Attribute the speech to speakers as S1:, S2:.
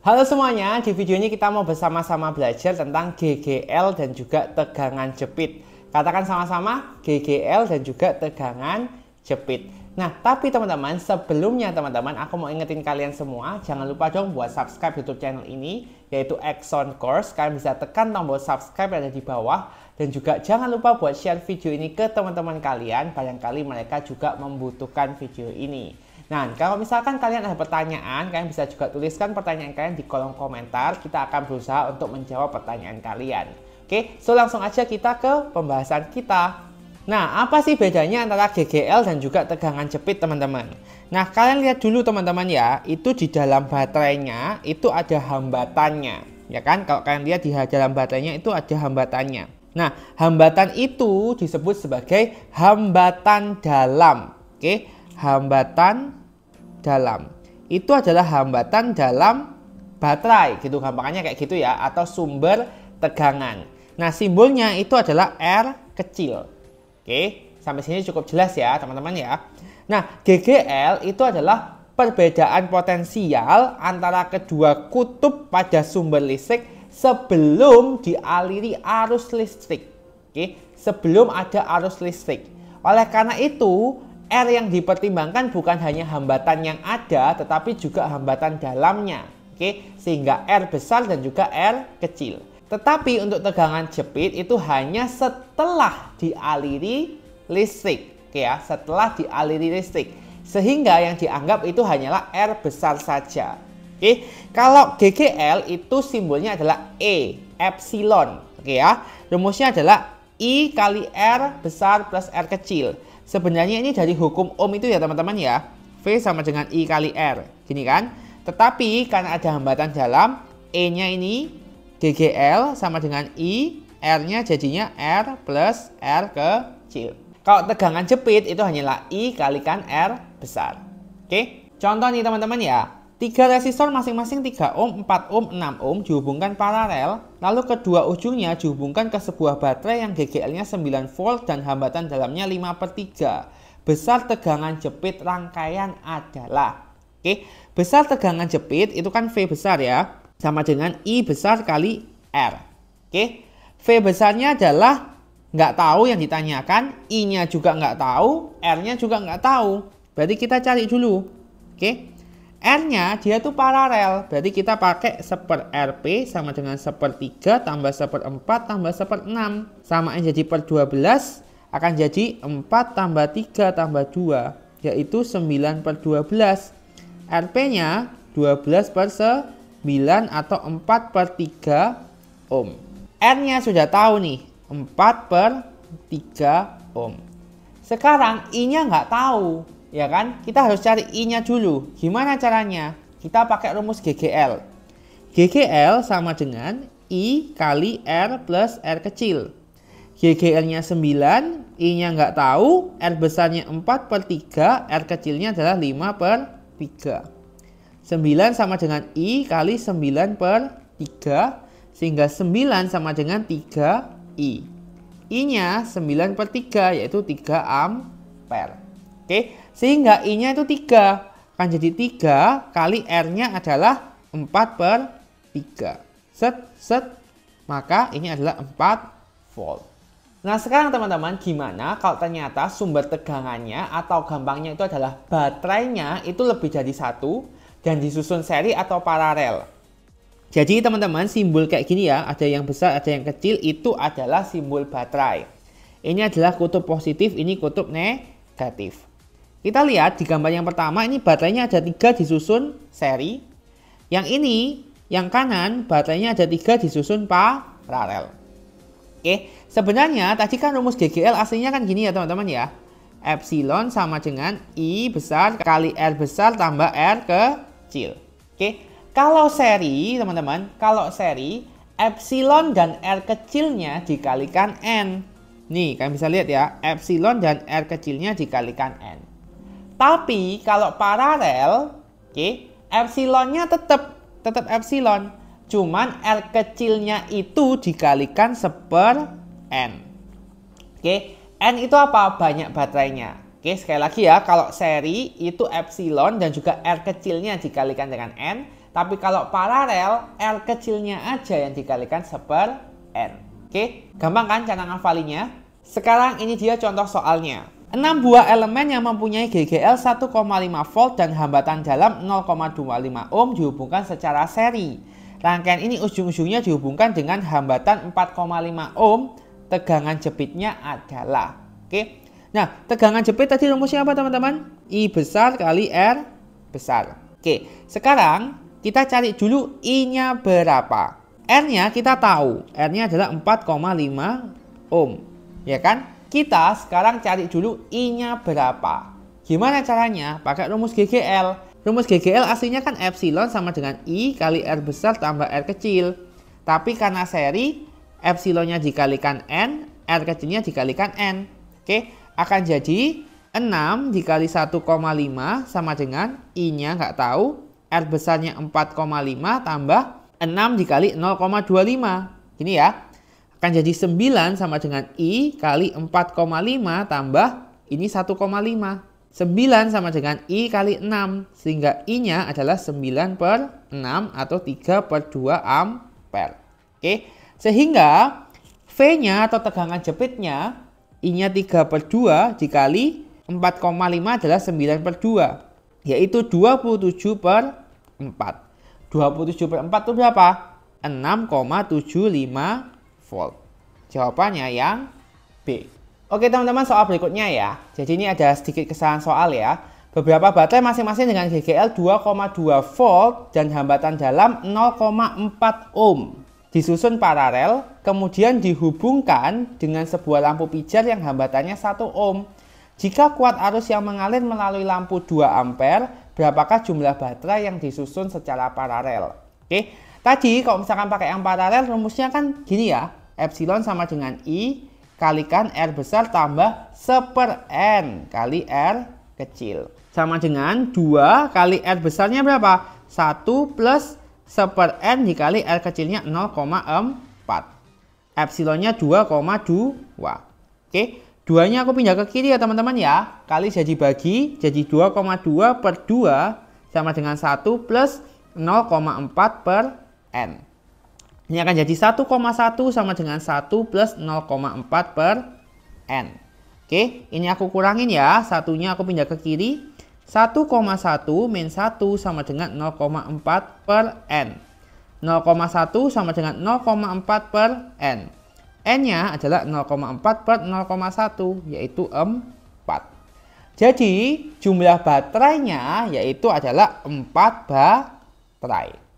S1: Halo semuanya, di video ini kita mau bersama-sama belajar tentang GGL dan juga tegangan jepit. Katakan sama-sama GGL dan juga tegangan jepit. Nah, tapi teman-teman, sebelumnya teman-teman, aku mau ingetin kalian semua, jangan lupa dong buat subscribe YouTube channel ini, yaitu Exxon Course. Kalian bisa tekan tombol subscribe yang ada di bawah. Dan juga jangan lupa buat share video ini ke teman-teman kalian, barangkali mereka juga membutuhkan video ini. Nah, kalau misalkan kalian ada pertanyaan, kalian bisa juga tuliskan pertanyaan kalian di kolom komentar. Kita akan berusaha untuk menjawab pertanyaan kalian. Oke, so langsung aja kita ke pembahasan kita. Nah, apa sih bedanya antara GGL dan juga tegangan jepit, teman-teman? Nah, kalian lihat dulu teman-teman ya, itu di dalam baterainya itu ada hambatannya. Ya kan, kalau kalian lihat di dalam baterainya itu ada hambatannya. Nah, hambatan itu disebut sebagai hambatan dalam. Oke, hambatan dalam. Itu adalah hambatan dalam baterai gitu gampangnya kayak gitu ya atau sumber tegangan. Nah, simbolnya itu adalah R kecil. Oke, sampai sini cukup jelas ya, teman-teman ya. Nah, GGL itu adalah perbedaan potensial antara kedua kutub pada sumber listrik sebelum dialiri arus listrik. Oke, sebelum ada arus listrik. Oleh karena itu, R yang dipertimbangkan bukan hanya hambatan yang ada, tetapi juga hambatan dalamnya. Oke, sehingga R besar dan juga R kecil. Tetapi untuk tegangan jepit itu hanya setelah dialiri listrik. Oke ya, setelah dialiri listrik. Sehingga yang dianggap itu hanyalah R besar saja. Oke, kalau GGL itu simbolnya adalah E, epsilon. Oke ya, rumusnya adalah I kali R besar plus R kecil. Sebenarnya ini dari hukum ohm itu ya teman-teman ya. V sama dengan I kali R. Gini kan? Tetapi karena ada hambatan dalam, E-nya ini DGL sama dengan I, R-nya jadinya R plus R kecil. Kalau tegangan jepit itu hanyalah I kalikan R besar. Oke? Contoh nih teman-teman ya. Tiga resistor masing-masing 3 ohm, 4 ohm, 6 ohm dihubungkan paralel, lalu kedua ujungnya dihubungkan ke sebuah baterai yang GGL-nya 9 volt dan hambatan dalamnya 5 per 3. Besar tegangan jepit rangkaian adalah Oke, besar tegangan jepit itu kan V besar ya, sama dengan I besar kali R. Oke, V besarnya adalah nggak tahu yang ditanyakan, I-nya juga nggak tahu, R-nya juga nggak tahu. Berarti kita cari dulu. Oke, R-nya dia tuh paralel, berarti kita pakai 1 per RP sama dengan 1 per 3 tambah 1 per 4 tambah 1 per seperenam. Samaan jadi per 12 akan jadi 4 tambah 3 tambah 2, yaitu 9 per 12. RP-nya 12 per 9 atau 4 per 3 ohm. R-nya sudah tahu nih, 4 per 3 ohm. Sekarang I-nya nggak tahu, ya kan? Kita harus cari i-nya dulu. Gimana caranya? Kita pakai rumus GGL. GGL sama dengan i kali r plus r kecil. GGL-nya 9, i-nya nggak tahu, r besarnya 4 per 3, r kecilnya adalah 5 per 3. 9 sama dengan i kali 9 per 3, sehingga 9 sama dengan 3i. i-nya 9 per 3, yaitu 3 ampere. Oke, sehingga I-nya itu 3. Akan jadi 3 kali R-nya adalah 4 per 3. Set, set. Maka ini adalah 4 volt. Nah sekarang teman-teman gimana kalau ternyata sumber tegangannya atau gampangnya itu adalah baterainya itu lebih dari satu dan disusun seri atau paralel. Jadi teman-teman simbol kayak gini ya, ada yang besar ada yang kecil itu adalah simbol baterai. Ini adalah kutub positif, ini kutub negatif. Kita lihat di gambar yang pertama ini baterainya ada tiga disusun seri. Yang ini, yang kanan baterainya ada tiga disusun paralel. Oke, sebenarnya tadi kan rumus GGL aslinya kan gini ya teman-teman ya. Epsilon sama dengan I besar kali R besar tambah R kecil. Oke, kalau seri teman-teman, kalau seri Epsilon dan R kecilnya dikalikan N. Nih, kalian bisa lihat ya, Epsilon dan R kecilnya dikalikan N. Tapi kalau paralel, oke, okay, epsilonnya tetap tetap epsilon. Cuman R kecilnya itu dikalikan seper N. Oke, okay, N itu apa? Banyak baterainya. Oke, okay, sekali lagi ya, kalau seri itu epsilon dan juga R kecilnya dikalikan dengan N. Tapi kalau paralel, R kecilnya aja yang dikalikan seper N. Oke, gampang kan cara ngafalinya? Sekarang ini dia contoh soalnya. 6 buah elemen yang mempunyai GGL 1,5 volt dan hambatan dalam 0,25 ohm dihubungkan secara seri. Rangkaian ini ujung-ujungnya dihubungkan dengan hambatan 4,5 ohm. Tegangan jepitnya adalah oke. Nah, tegangan jepit tadi rumusnya apa teman-teman? I besar kali R besar. Oke, sekarang kita cari dulu I-nya berapa. R-nya kita tahu, R-nya adalah 4,5 ohm, ya kan? Kita sekarang cari dulu I-nya berapa. Gimana caranya? Pakai rumus GGL. Rumus GGL aslinya kan epsilon sama dengan I kali R besar tambah R kecil. Tapi karena seri, epsilonnya dikalikan N, R kecilnya dikalikan N. Oke, akan jadi 6 dikali 1,5 sama dengan I-nya nggak tahu. R besarnya 4,5 tambah 6 dikali 0,25. Gini ya, Kan jadi 9 sama dengan I kali 4,5 tambah ini 1,5. 9 sama dengan I kali 6. Sehingga I-nya adalah 9 per 6 atau 3 per 2 ampere. Oke, sehingga V-nya atau tegangan jepitnya I-nya 3 per 2 dikali 4,5 adalah 9 per 2. Yaitu 27 per 4. 27 per 4 itu berapa? 6,75 volt. Jawabannya yang B. Oke teman-teman soal berikutnya ya. Jadi ini ada sedikit kesalahan soal ya. Beberapa baterai masing-masing dengan GGL 2,2 volt dan hambatan dalam 0,4 ohm. Disusun paralel, kemudian dihubungkan dengan sebuah lampu pijar yang hambatannya 1 ohm. Jika kuat arus yang mengalir melalui lampu 2 ampere, berapakah jumlah baterai yang disusun secara paralel? Oke, tadi kalau misalkan pakai yang paralel rumusnya kan gini ya epsilon sama dengan I kalikan R besar tambah seper N kali R kecil. Sama dengan 2 kali R besarnya berapa? 1 plus seper N dikali R kecilnya 0,4. Epsilonnya 2,2. Oke, duanya aku pindah ke kiri ya teman-teman ya. Kali jadi bagi, jadi 2,2 per 2 sama dengan 1 plus 0,4 per N. Ini akan jadi 1,1 sama dengan 1 plus 0,4 per N. Oke, ini aku kurangin ya. Satunya aku pindah ke kiri. 1,1 min 1 sama dengan 0,4 per N. 0,1 sama dengan 0,4 per N. N-nya adalah 0,4 per 0,1, yaitu 4. Jadi jumlah baterainya yaitu adalah 4 baterai.